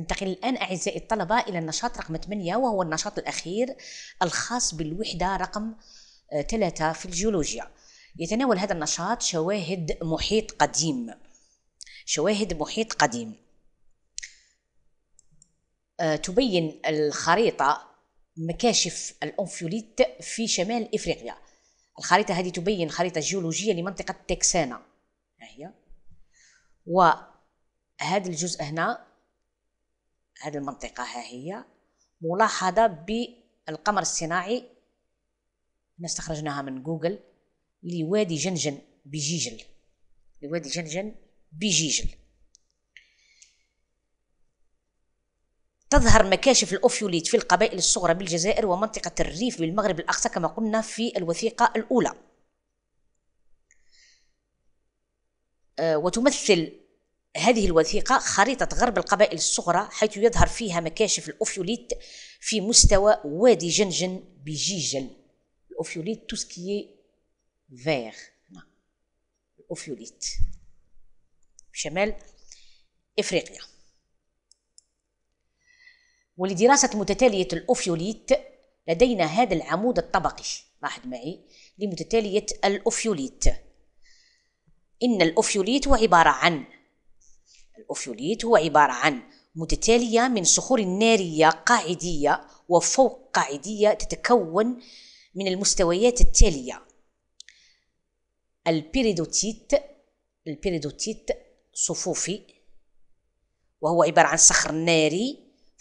ننتقل الآن أعزائي الطلبة إلى النشاط رقم 8 وهو النشاط الأخير الخاص بالوحدة رقم 3 آه، في الجيولوجيا يتناول هذا النشاط شواهد محيط قديم شواهد محيط قديم آه، تبين الخريطة مكاشف الأنفيوليت في شمال إفريقيا الخريطة هذه تبين خريطة جيولوجية لمنطقة تكسانا هي وهذا الجزء هنا هذه المنطقة ها هي ملاحظة بالقمر الصناعي استخرجناها من جوجل لوادي جنجن بجيجل لوادي جنجن بجيجل تظهر مكاشف الأوفيوليت في القبائل الصغرى بالجزائر ومنطقة الريف بالمغرب الأقصى كما قلنا في الوثيقة الأولى آه، وتمثل هذه الوثيقة خريطة غرب القبائل الصغرى حيث يظهر فيها مكاشف الأوفيوليت في مستوى وادي جنجن بجيجل الأوفيوليت توسكي فيغ الأوفيوليت شمال إفريقيا ولدراسة متتالية الأوفيوليت لدينا هذا العمود الطبقي لاحظ معي لمتتالية الأوفيوليت إن الأوفيوليت هو عبارة عن الأوفيوليت هو عبارة عن متتالية من صخور نارية قاعدية وفوق قاعدية تتكون من المستويات التالية البيريدوتيت البيريدوتيت صفوفي وهو عبارة عن صخر ناري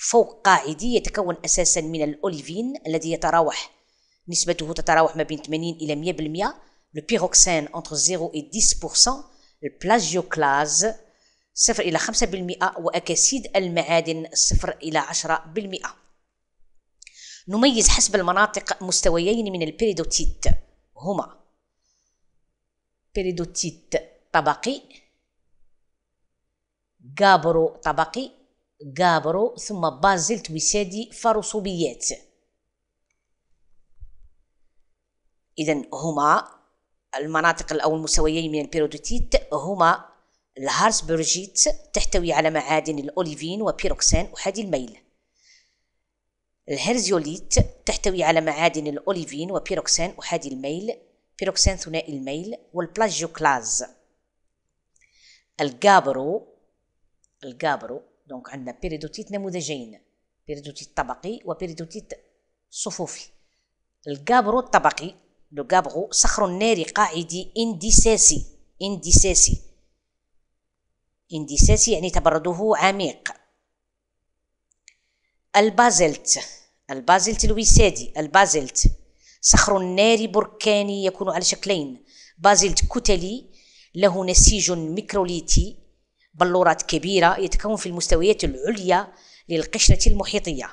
فوق قاعدي يتكون أساسا من الأوليفين الذي يتراوح نسبته تتراوح ما بين 80 إلى 100% البيروكسين entre 0 et 10% البلاجيوكلاز صفر إلى خمسة بالمئة وأكاسيد المعادن صفر إلى عشرة بالمئة نميز حسب المناطق مستويين من البيريدوتيت هما بيريدوتيت طبقي جابرو طبقي جابرو ثم بازلت وسادي فرسوبيات إذا هما المناطق أو المستويين من البيرودوتيت هما الهارسبرجيت تحتوي على معادن الأوليفين وبيروكسين أحادي الميل الهرزيوليت تحتوي على معادن الأوليفين وبيروكسين أحادي الميل بيروكسين ثنائي الميل والبلاجيوكلاز الجابرو الجابرو دونك عندنا بيريدوتيت نموذجين بيريدوتيت طبقي وبيريدوتيت صفوفي الجابرو الطبقي لو جابرو صخر ناري قاعدي اندساسي اندساسي اندساس يعني تبرده عميق البازلت البازلت الوسادي البازلت صخر ناري بركاني يكون على شكلين بازلت كتلي له نسيج ميكروليتي بلورات كبيرة يتكون في المستويات العليا للقشرة المحيطية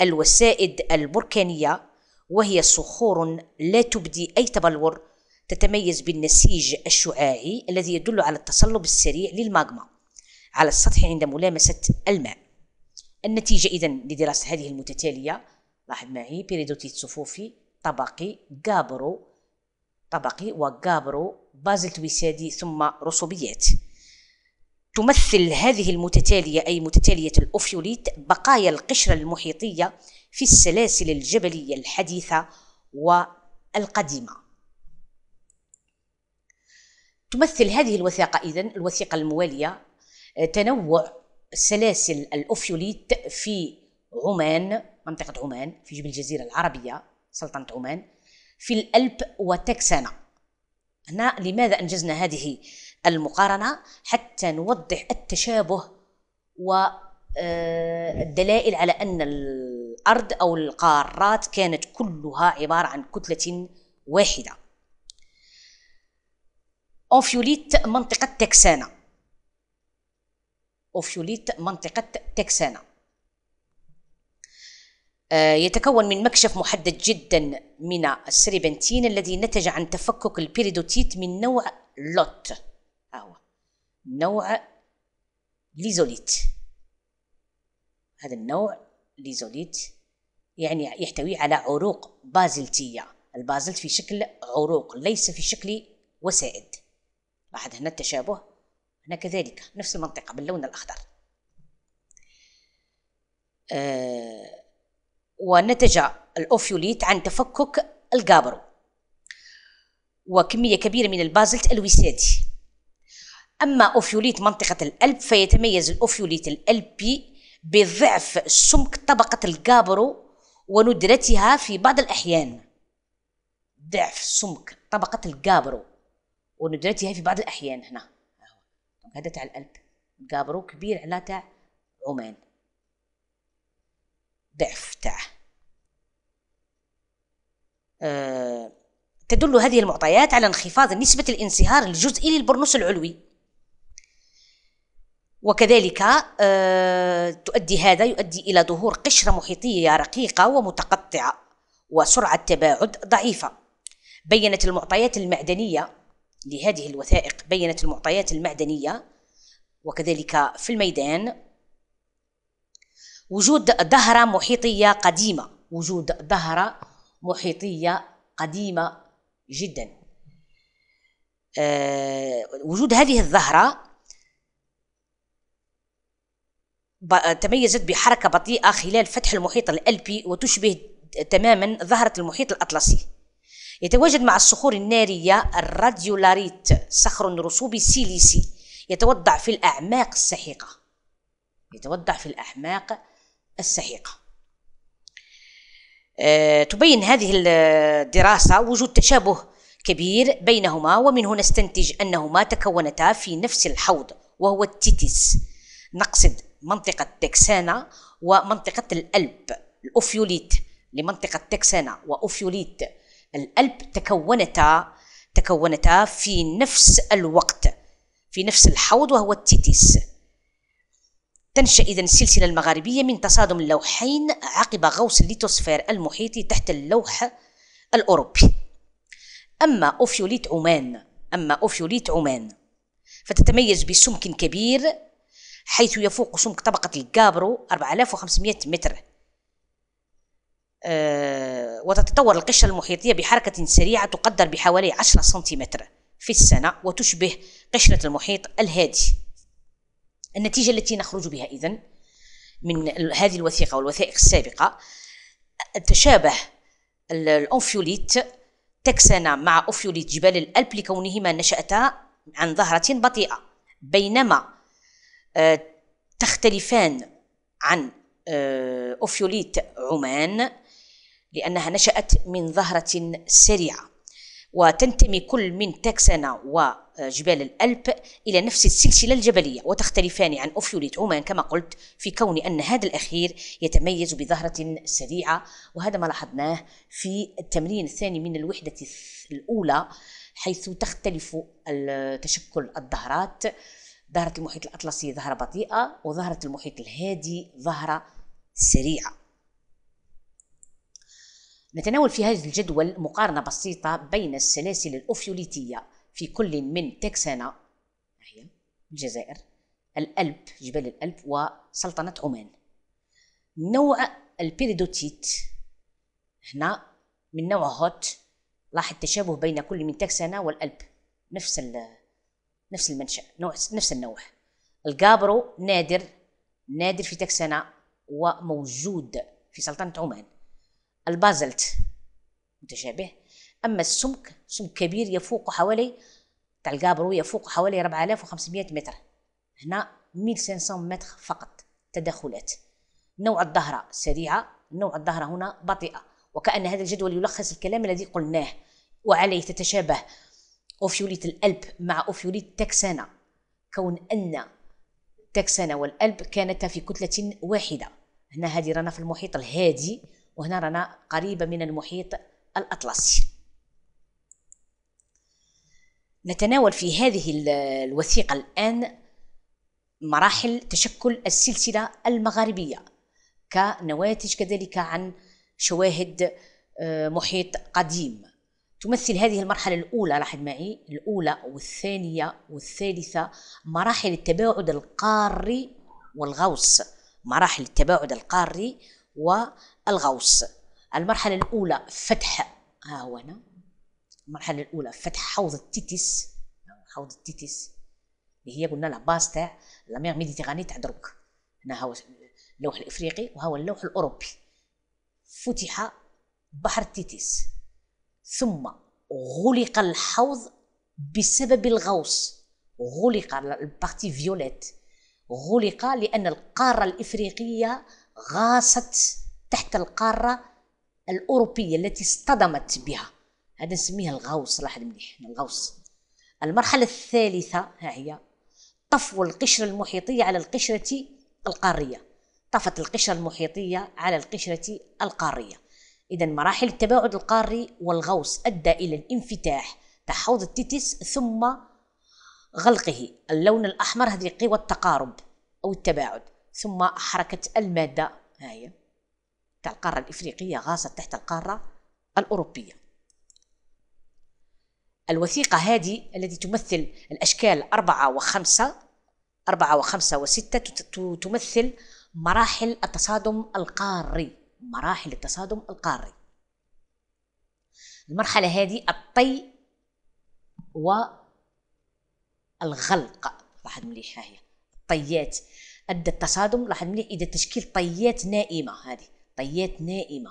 الوسائد البركانية وهي صخور لا تبدي أي تبلور تتميز بالنسيج الشعاعي الذي يدل على التصلب السريع للماغما على السطح عند ملامسة الماء النتيجة إذا لدراسة هذه المتتالية لاحظ معي بيريدوتيت صفوفي طبقي جابرو طبقي وجابرو بازلت وسادي ثم رسوبيات تمثل هذه المتتالية أي متتالية الأوفيوليت بقايا القشرة المحيطية في السلاسل الجبلية الحديثة والقديمة تمثل هذه الوثيقة إذن الوثيقة الموالية تنوع سلاسل الأوفيوليت في عمان منطقة عمان في جبل الجزيرة العربية سلطنة عمان في الألب وتكسانا هنا لماذا أنجزنا هذه المقارنة حتى نوضح التشابه والدلائل آه، على أن الأرض أو القارات كانت كلها عبارة عن كتلة واحدة أوفيوليت منطقة تكسانا أوفيوليت منطقة تكسانا آه، يتكون من مكشف محدد جدا من السريبنتين الذي نتج عن تفكك البيريدوتيت من نوع لوت أو نوع ليزوليت هذا النوع ليزوليت يعني يحتوي على عروق بازلتية البازلت في شكل عروق ليس في شكل وسائد لاحظ هنا التشابه هنا كذلك نفس المنطقة باللون الأخضر آه ونتج الأوفيوليت عن تفكك الجابرو وكمية كبيرة من البازلت الوسادي أما أوفيوليت منطقة الألب فيتميز الأوفيوليت الألبي بضعف سمك طبقة الجابرو وندرتها في بعض الأحيان ضعف سمك طبقة الجابرو وندرتها في بعض الأحيان هنا هذا تاع القلب قابرو كبير على تاع عمان ضعف تاع أه تدل هذه المعطيات على انخفاض نسبة الانصهار الجزئي للبرنس العلوي وكذلك أه تؤدي هذا يؤدي إلى ظهور قشرة محيطية رقيقة ومتقطعة وسرعة تباعد ضعيفة بينت المعطيات المعدنية لهذه الوثائق بينت المعطيات المعدنية وكذلك في الميدان وجود دهرة محيطية قديمة وجود دهرة محيطية قديمة جدا آه، وجود هذه الظهرة تميزت بحركة بطيئة خلال فتح المحيط الألبي وتشبه تماما ظهرة المحيط الأطلسي يتواجد مع الصخور النارية الراديولاريت صخر رسوبي سيليسي يتوضع في الأعماق السحيقة يتوضع في الأعماق السحيقة أه تبين هذه الدراسة وجود تشابه كبير بينهما ومن هنا استنتج أنهما تكونتا في نفس الحوض وهو التيتيس نقصد منطقة تكسانا ومنطقة الألب الأوفيوليت لمنطقة تكسانا وأوفيوليت القلب تكونتا تكونتا في نفس الوقت في نفس الحوض وهو التيتيس تنشأ إذا السلسلة المغاربية من تصادم اللوحين عقب غوص الليتوسفير المحيطي تحت اللوح الأوروبي أما أوفيوليت عمان أما أوفيوليت عمان فتتميز بسمك كبير حيث يفوق سمك طبقة الجابرو 4500 متر أه وتتطور القشرة المحيطية بحركة سريعة تقدر بحوالي 10 سنتيمتر في السنة وتشبه قشرة المحيط الهادي النتيجة التي نخرج بها إذن من هذه الوثيقة والوثائق السابقة تشابه الأنفيوليت تكسانا مع أوفيوليت جبال الألب لكونهما نشأتا عن ظهرة بطيئة بينما آه، تختلفان عن آه، أوفيوليت عمان لأنها نشأت من ظهرة سريعة وتنتمي كل من تكسانا وجبال الألب إلى نفس السلسلة الجبلية وتختلفان عن أوفيوليت عمان كما قلت في كون أن هذا الأخير يتميز بظهرة سريعة وهذا ما لاحظناه في التمرين الثاني من الوحدة الأولى حيث تختلف تشكل الظهرات ظهرة المحيط الأطلسي ظهرة بطيئة وظهرة المحيط الهادي ظهرة سريعة نتناول في هذا الجدول مقارنة بسيطة بين السلاسل الأوفيوليتية في كل من تكسانا هي الجزائر الألب جبال الألب وسلطنة عمان نوع البيريدوتيت هنا من نوع هوت لاحظ التشابه بين كل من تكسانا والألب نفس نفس المنشأ نوع نفس النوع الجابرو نادر نادر في تكسانا وموجود في سلطنة عمان البازلت متشابه أما السمك سمك كبير يفوق حوالي تاع القابرو يفوق حوالي 4500 متر هنا 1500 متر فقط تدخلات نوع الظهرة سريعة نوع الظهرة هنا بطيئة وكأن هذا الجدول يلخص الكلام الذي قلناه وعليه تتشابه أوفيوليت الألب مع أوفيوليت تكسانا كون أن تكسانا والألب كانتا في كتلة واحدة هنا هذه رانا في المحيط الهادي وهنا رانا قريبة من المحيط الأطلسي نتناول في هذه الوثيقة الآن مراحل تشكل السلسلة المغاربية كنواتج كذلك عن شواهد آه، محيط قديم تمثل هذه المرحلة الأولى لاحظ معي الأولى والثانية والثالثة مراحل التباعد القاري والغوص مراحل التباعد القاري و الغوص المرحلة الأولى فتح ها هو أنا المرحلة الأولى فتح حوض التيتيس حوض التيتيس اللي هي قلنا لها باز تاع لا ميغ ميديتيراني تاع دروك هنا هو اللوح الإفريقي وهو اللوح الأوروبي فتح بحر تيتيس ثم غلق الحوض بسبب الغوص غلق البارتي فيوليت غلق لأن القارة الإفريقية غاصت تحت القارة الأوروبية التي اصطدمت بها هذا نسميها الغوص لاحظ مليح الغوص المرحلة الثالثة ها هي طفو القشرة المحيطية على القشرة القارية طفت القشرة المحيطية على القشرة القارية إذا مراحل التباعد القاري والغوص أدى إلى الانفتاح تاع حوض التيتس ثم غلقه اللون الأحمر هذه قوى التقارب أو التباعد ثم حركة المادة ها هي تاع القارة الإفريقية غاصت تحت القارة الأوروبية الوثيقة هذه التي تمثل الأشكال أربعة وخمسة أربعة وخمسة وستة تمثل مراحل التصادم القاري مراحل التصادم القاري المرحلة هذه الطي والغلق لاحظ مليح هي الطيات أدى التصادم لاحظ مليح إذا تشكيل طيات نائمة هذه طيات نائمه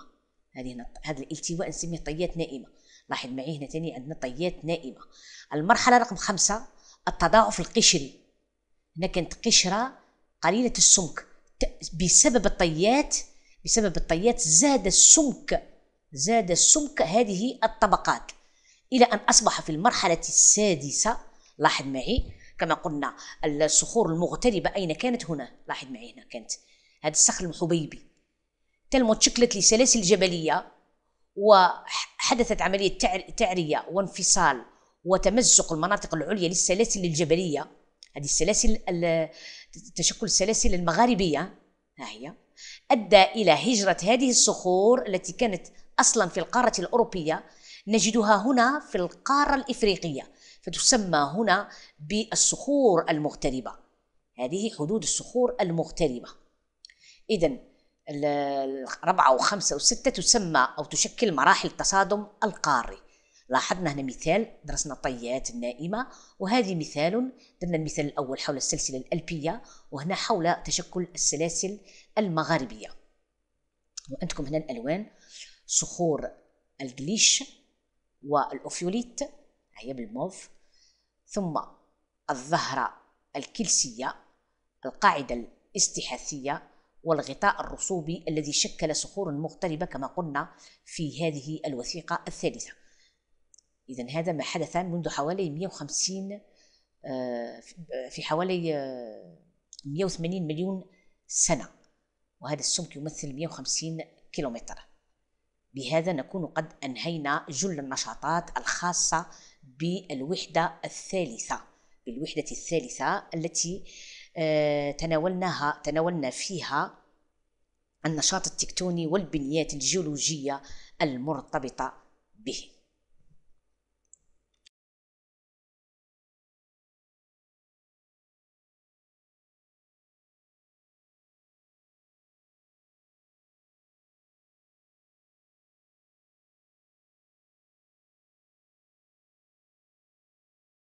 هذه هذا الالتواء نسميه طيات نائمه لاحظ معي هنا ثاني عندنا طيات نائمه المرحله رقم خمسة التضاعف القشري هنا كانت قشره قليله السمك بسبب الطيات بسبب الطيات زاد السمك زاد السمك هذه الطبقات إلى أن أصبح في المرحلة السادسة لاحظ معي كما قلنا الصخور المغتربة أين كانت هنا لاحظ معي هنا كانت هذا الصخر المحبيبي تلمت تشكلت لسلاسل جبلية وحدثت عملية تعرية وانفصال وتمزق المناطق العليا للسلاسل الجبلية هذه السلاسل تشكل السلاسل المغاربية ها هي أدى إلى هجرة هذه الصخور التي كانت أصلا في القارة الأوروبية نجدها هنا في القارة الإفريقية فتسمى هنا بالصخور المغتربة هذه حدود الصخور المغتربة إذا الرابعة وخمسة وستة تسمى أو تشكل مراحل التصادم القاري لاحظنا هنا مثال درسنا الطيات النائمة وهذه مثال درنا المثال الأول حول السلسلة الألبية وهنا حول تشكل السلاسل المغاربية وعندكم هنا الألوان صخور الجليش والأوفيوليت هي بالموف ثم الظهرة الكلسية القاعدة الاستحاثية والغطاء الرسوبي الذي شكل صخور مغتربة كما قلنا في هذه الوثيقة الثالثة إذا هذا ما حدث منذ حوالي 150 آه، في حوالي 180 آه، مليون سنة وهذا السمك يمثل 150 كيلومتر بهذا نكون قد أنهينا جل النشاطات الخاصة بالوحدة الثالثة بالوحدة الثالثة التي آه، تناولناها تناولنا فيها النشاط التكتوني والبنيات الجيولوجية المرتبطة به